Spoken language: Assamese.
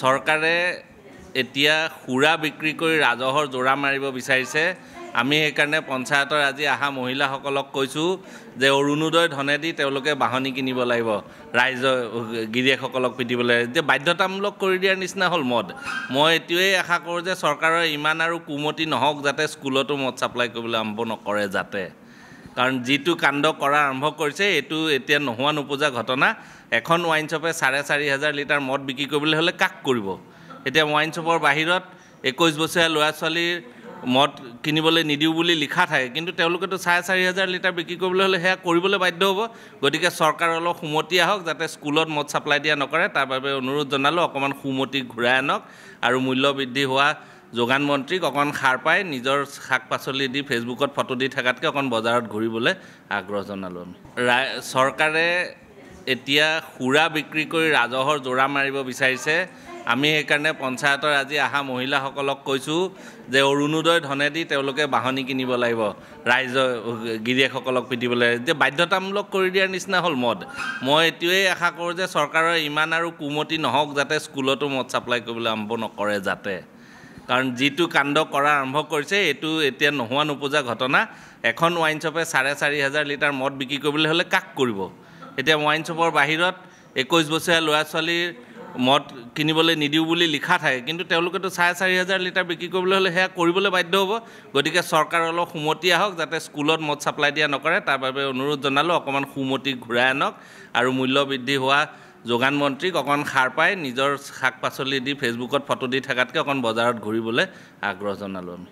চৰকাৰে এতিয়া সুৰা বিক্ৰী কৰি ৰাজহৰ জোৰা মাৰিব বিচাৰিছে আমি সেইকাৰণে পঞ্চায়তৰ আজি অহা মহিলাসকলক কৈছোঁ যে অৰুণোদয় ধনেদি তেওঁলোকে বাঁহনি কিনিব লাগিব ৰাইজৰ গিৰিয়েকসকলক পিটিবলৈ যে বাধ্যতামূলক কৰি দিয়াৰ নিচিনা হ'ল মদ মই এইটোৱেই আশা কৰোঁ যে চৰকাৰৰ ইমান আৰু কুমতি নহওক যাতে স্কুলতো মদ ছাপ্লাই কৰিবলৈ আৰম্ভ নকৰে যাতে কাৰণ যিটো কাণ্ড কৰা আৰম্ভ কৰিছে এইটো এতিয়া নোহোৱা নোপোজা ঘটনা এখন ৱাইন শ্বপে চাৰে চাৰি হাজাৰ লিটাৰ মদ বিক্ৰী কৰিবলৈ হ'লে কাক কৰিব এতিয়া ৱাইন শ্বপৰ বাহিৰত একৈছ বছৰীয়া ল'ৰা ছোৱালীৰ মদ কিনিবলৈ নিদিওঁ বুলি লিখা থাকে কিন্তু তেওঁলোকেতো চাৰে চাৰি হাজাৰ লিটাৰ বিক্ৰী কৰিবলৈ হ'লে সেয়া কৰিবলৈ বাধ্য হ'ব গতিকে চৰকাৰ অলপ সুমতি আহক যাতে স্কুলত মদ ছাপ্লাই দিয়া নকৰে তাৰ বাবে অনুৰোধ জনালোঁ অকণমান সুমতি ঘূৰাই আনক আৰু মূল্য বৃদ্ধি হোৱা যোগান মন্ত্ৰীক অকণ সাৰ পাই নিজৰ শাক পাচলি দি ফেচবুকত ফটো দি থকাতকৈ অকণ বজাৰত ঘূৰিবলৈ আগ্ৰহ জনালোঁ আমি ৰা চৰকাৰে এতিয়া সুৰা বিক্ৰী কৰি ৰাজহৰ জোৰা মাৰিব বিচাৰিছে আমি সেইকাৰণে পঞ্চায়তৰ আজি অহা মহিলাসকলক কৈছোঁ যে অৰুণোদয় ধনেদি তেওঁলোকে বাঁহনি কিনিব লাগিব ৰাইজৰ গিৰিয়েকসকলক পিটিবলৈ যে বাধ্যতামূলক কৰি দিয়াৰ নিচিনা হ'ল মদ মই এইটোৱেই আশা কৰোঁ যে চৰকাৰৰ ইমান আৰু কুমতি নহওক যাতে স্কুলতো মদ চাপ্লাই কৰিবলৈ আৰম্ভ নকৰে যাতে কাৰণ যিটো কাণ্ড কৰা আৰম্ভ কৰিছে এইটো এতিয়া নোহোৱা নোপোজা ঘটনা এখন ৱাইন শ্বপে চাৰে চাৰি হাজাৰ লিটাৰ মদ বিক্ৰী কৰিবলৈ হ'লে কাক কৰিব এতিয়া ৱাইন শ্বপৰ বাহিৰত একৈছ বছৰীয়া ল'ৰা ছোৱালীৰ মদ কিনিবলৈ নিদিওঁ বুলি লিখা থাকে কিন্তু তেওঁলোকেতো চাৰে চাৰি হাজাৰ লিটাৰ বিক্ৰী কৰিবলৈ হ'লে সেয়া কৰিবলৈ বাধ্য হ'ব গতিকে চৰকাৰ অলপ সুমতি আহক যাতে স্কুলত মদ ছাপ্লাই দিয়া নকৰে তাৰ বাবে অনুৰোধ জনালোঁ অকণমান সুমতি ঘূৰাই আনক আৰু মূল্য বৃদ্ধি হোৱা যোগান মন্ত্ৰীক অকণ সাৰ পাই নিজৰ শাক পাচলি দি ফেচবুকত ফটো দি থকাতকৈ অকণ বজাৰত ঘূৰিবলৈ আগ্ৰহ জনালোঁ আমি